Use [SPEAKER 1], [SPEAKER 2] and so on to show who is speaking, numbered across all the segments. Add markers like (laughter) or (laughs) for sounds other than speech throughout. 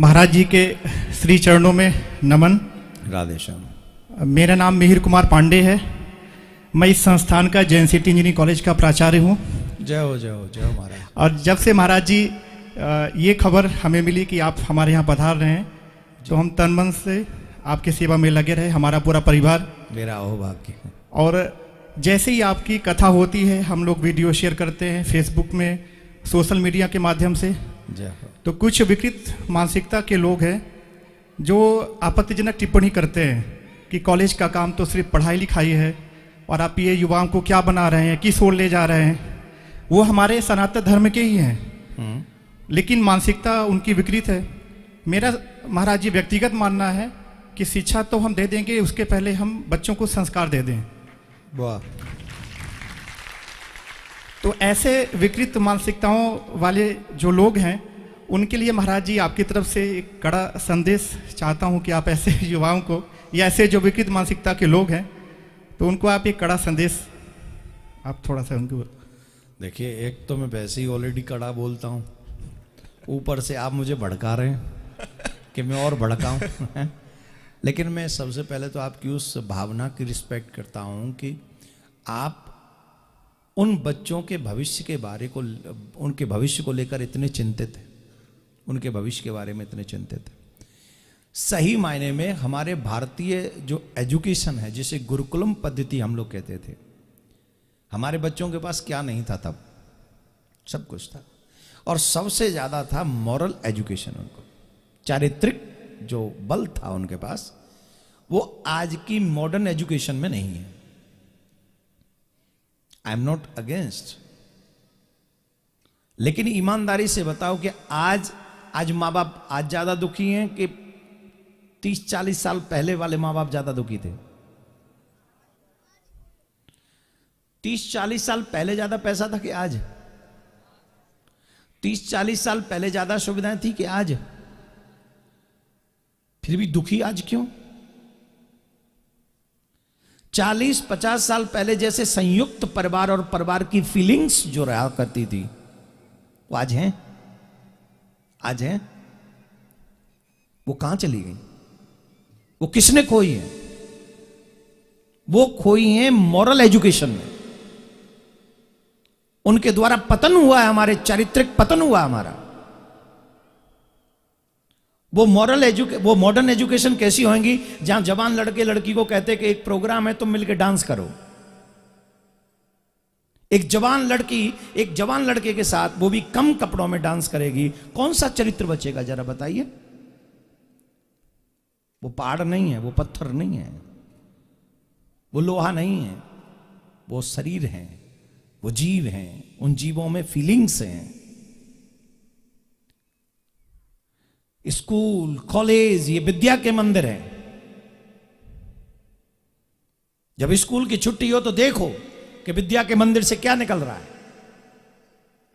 [SPEAKER 1] महाराज जी के श्री चरणों में नमन
[SPEAKER 2] राधेश्याम
[SPEAKER 1] मेरा नाम मिहिर कुमार पांडे है मैं इस संस्थान का जैन सिटी इंजीनियरिंग कॉलेज का प्राचार्य हूँ
[SPEAKER 2] जय हो जय हो जय हो महाराज
[SPEAKER 1] और जब से महाराज जी ये खबर हमें मिली कि आप हमारे यहाँ पधार रहे हैं तो हम तन मन से आपकी सेवा में लगे रहे हमारा पूरा परिवार
[SPEAKER 2] मेरा भाग्य
[SPEAKER 1] और जैसे ही आपकी कथा होती है हम लोग वीडियो शेयर करते हैं फेसबुक में सोशल मीडिया के माध्यम से तो कुछ विकृत मानसिकता के लोग हैं जो आपत्तिजनक टिप्पणी करते हैं कि कॉलेज का काम तो सिर्फ पढ़ाई लिखाई है और आप ये युवाओं को क्या बना रहे हैं किस ओर ले जा रहे हैं वो हमारे सनातन धर्म के ही हैं हम्म। लेकिन मानसिकता उनकी विकृत है मेरा महाराज जी व्यक्तिगत मानना है कि शिक्षा तो हम दे देंगे उसके पहले हम बच्चों को संस्कार दे दें वाह तो ऐसे विकृत मानसिकताओं वाले जो लोग हैं उनके लिए महाराज जी आपकी तरफ से एक कड़ा संदेश चाहता हूँ कि आप ऐसे (laughs) युवाओं को या ऐसे जो विकृत मानसिकता के लोग हैं तो उनको आप एक कड़ा संदेश आप थोड़ा सा उनको
[SPEAKER 2] देखिए एक तो मैं वैसे ही ऑलरेडी कड़ा बोलता हूँ ऊपर से आप मुझे भड़का रहे हैं कि मैं और भड़काऊँ (laughs) लेकिन मैं सबसे पहले तो आपकी उस भावना की रिस्पेक्ट करता हूँ कि आप उन बच्चों के भविष्य के बारे को उनके भविष्य को लेकर इतने चिंतित हैं उनके भविष्य के बारे में इतने चिंतित हैं सही मायने में हमारे भारतीय जो एजुकेशन है जिसे गुरुकुलम पद्धति हम लोग कहते थे हमारे बच्चों के पास क्या नहीं था तब सब कुछ था और सबसे ज़्यादा था मॉरल एजुकेशन उनको चारित्रिक जो बल था उनके पास वो आज की मॉडर्न एजुकेशन में नहीं है आई एम नॉट अगेंस्ट लेकिन ईमानदारी से बताओ कि आज आज माँ बाप आज ज़्यादा दुखी हैं कि तीस चालीस साल पहले वाले माँ बाप ज़्यादा दुखी थे तीस चालीस साल पहले ज़्यादा पैसा था कि आज तीस चालीस साल पहले ज़्यादा सुविधाएं थी कि आज फिर भी दुखी आज क्यों चालीस पचास साल पहले जैसे संयुक्त परिवार और परिवार की फीलिंग्स जो रहा करती थी वो आज हैं आज है वो कहां चली गई वो किसने खोई है वो खोई है मॉरल एजुकेशन में उनके द्वारा पतन हुआ है हमारे चारित्रिक पतन हुआ हमारा वो मॉरल एजुके वो मॉडर्न एजुकेशन कैसी होगी जहां जवान लड़के लड़की को कहते कि एक प्रोग्राम है तुम मिलकर डांस करो एक जवान लड़की एक जवान लड़के के साथ वो भी कम कपड़ों में डांस करेगी कौन सा चरित्र बचेगा जरा बताइए वो पहाड़ नहीं है वो पत्थर नहीं है वो लोहा नहीं है वो शरीर है वो जीव है उन जीवों में फीलिंग्स हैं स्कूल कॉलेज ये विद्या के मंदिर हैं जब स्कूल की छुट्टी हो तो देखो कि विद्या के मंदिर से क्या निकल रहा है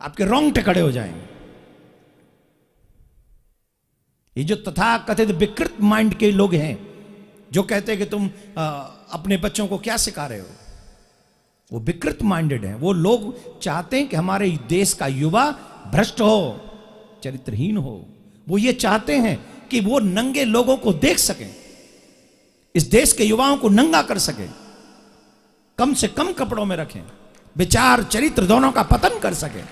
[SPEAKER 2] आपके रोंग टकड़े हो जाएंगे ये जो तथा कथित विकृत माइंड के लोग हैं जो कहते हैं कि तुम आ, अपने बच्चों को क्या सिखा रहे हो वो विकृत माइंडेड हैं वो लोग चाहते हैं कि हमारे देश का युवा भ्रष्ट हो चरित्रहीन हो वो ये चाहते हैं कि वो नंगे लोगों को देख सकें इस देश के युवाओं को नंगा कर सकें कम से कम कपड़ों में रखें विचार चरित्र दोनों का पतन कर सकें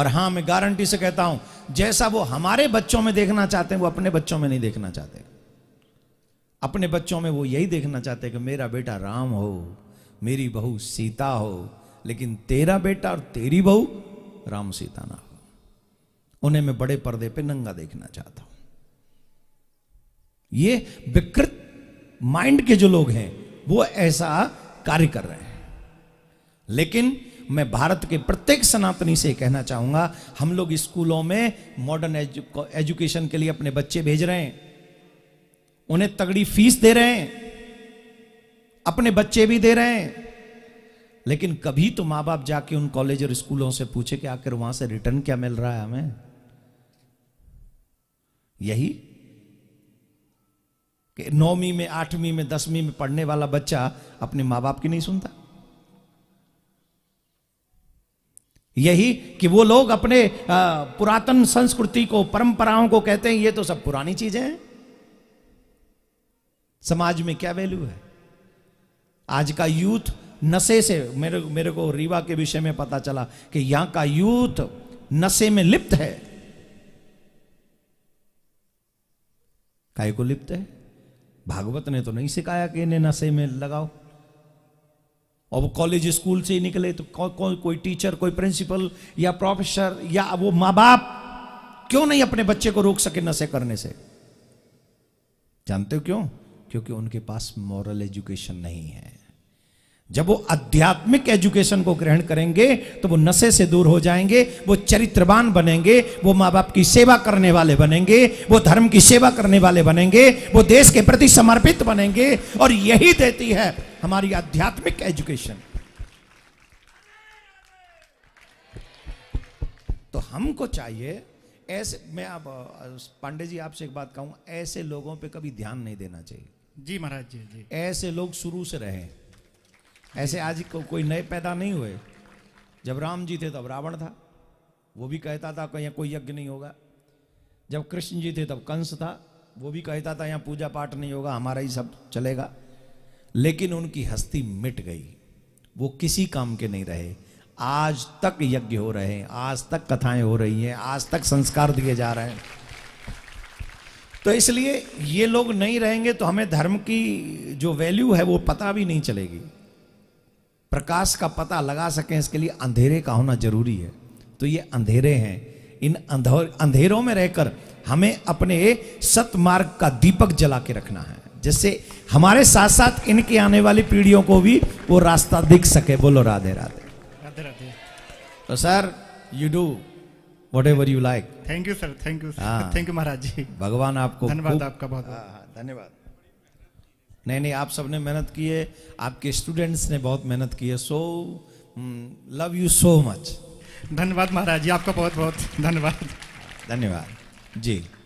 [SPEAKER 2] और हां मैं गारंटी से कहता हूं जैसा वो हमारे बच्चों में देखना चाहते हैं वो अपने बच्चों में नहीं देखना चाहते अपने बच्चों में वो यही देखना चाहते हैं कि मेरा बेटा राम हो मेरी बहू सीता हो लेकिन तेरा बेटा और तेरी बहू राम सीता ना हो उन्हें मैं बड़े पर्दे पे नंगा देखना चाहता हूं ये विकृत माइंड के जो लोग हैं वो ऐसा कार्य कर रहे हैं लेकिन मैं भारत के प्रत्येक सनातनी से कहना चाहूंगा हम लोग स्कूलों में मॉडर्न एजुकेशन के लिए अपने बच्चे भेज रहे हैं उन्हें तगड़ी फीस दे रहे हैं अपने बच्चे भी दे रहे हैं लेकिन कभी तो मां बाप जाके उन कॉलेज और स्कूलों से पूछे कि आखिर वहां से रिटर्न क्या मिल रहा है हमें यही कि नौवीं में आठवीं में दसवीं में पढ़ने वाला बच्चा अपने मां बाप की नहीं सुनता यही कि वो लोग अपने पुरातन संस्कृति को परंपराओं को कहते हैं ये तो सब पुरानी चीजें हैं समाज में क्या वैल्यू है आज का यूथ नशे से मेरे मेरे को रीवा के विषय में पता चला कि यहां का यूथ नशे में लिप्त है काय को लिप्त है भागवत ने तो नहीं सिखाया कि इन्हें नशे में लगाओ और वो कॉलेज स्कूल से ही निकले तो कौ, कौ, कोई टीचर कोई प्रिंसिपल या प्रोफेसर या वो माँ बाप क्यों नहीं अपने बच्चे को रोक सके नशे करने से जानते हो क्यों क्योंकि उनके पास मॉरल एजुकेशन नहीं है जब वो आध्यात्मिक एजुकेशन को ग्रहण करेंगे तो वो नशे से दूर हो जाएंगे वो चरित्रवान बनेंगे वो माँ बाप की सेवा करने वाले बनेंगे वो धर्म की सेवा करने वाले बनेंगे वो देश के प्रति समर्पित बनेंगे और यही देती है हमारी आध्यात्मिक एजुकेशन तो हमको चाहिए ऐसे मैं आप पांडे जी आपसे एक बात कहूं ऐसे लोगों पे कभी ध्यान नहीं देना चाहिए
[SPEAKER 1] जी महाराज जी जी
[SPEAKER 2] ऐसे लोग शुरू से रहें ऐसे आज को, कोई नए पैदा नहीं हुए जब राम जी थे तब रावण था वो भी कहता था कहीं कोई यज्ञ नहीं होगा जब कृष्ण जी थे तब कंस था वो भी कहता था यहाँ पूजा पाठ नहीं होगा हमारा ही सब चलेगा लेकिन उनकी हस्ती मिट गई वो किसी काम के नहीं रहे आज तक यज्ञ हो रहे हैं आज तक कथाएं हो रही हैं आज तक संस्कार दिए जा रहे हैं तो इसलिए ये लोग नहीं रहेंगे तो हमें धर्म की जो वैल्यू है वो पता भी नहीं चलेगी प्रकाश का पता लगा सकें इसके लिए अंधेरे का होना जरूरी है तो ये अंधेरे हैं इन अंधेरों में रहकर हमें अपने सतमार्ग का दीपक जला के रखना है जिससे हमारे साथ साथ इनके आने वाली पीढ़ियों को भी वो रास्ता दिख सके बोलो राधे राधे राधे राधे तो sir you do whatever you like
[SPEAKER 1] thank you sir thank you thank you Maharaj ji भगवान आपको धन्यवाद आपका बहुत हाँ, हाँ, धन्यवाद
[SPEAKER 2] नहीं नहीं आप सबने मेहनत की है आपके स्टूडेंट्स ने बहुत मेहनत की है so love you so much धन्यवाद महाराज जी आपका बहुत बहुत धन्यवाद धन्यवाद जी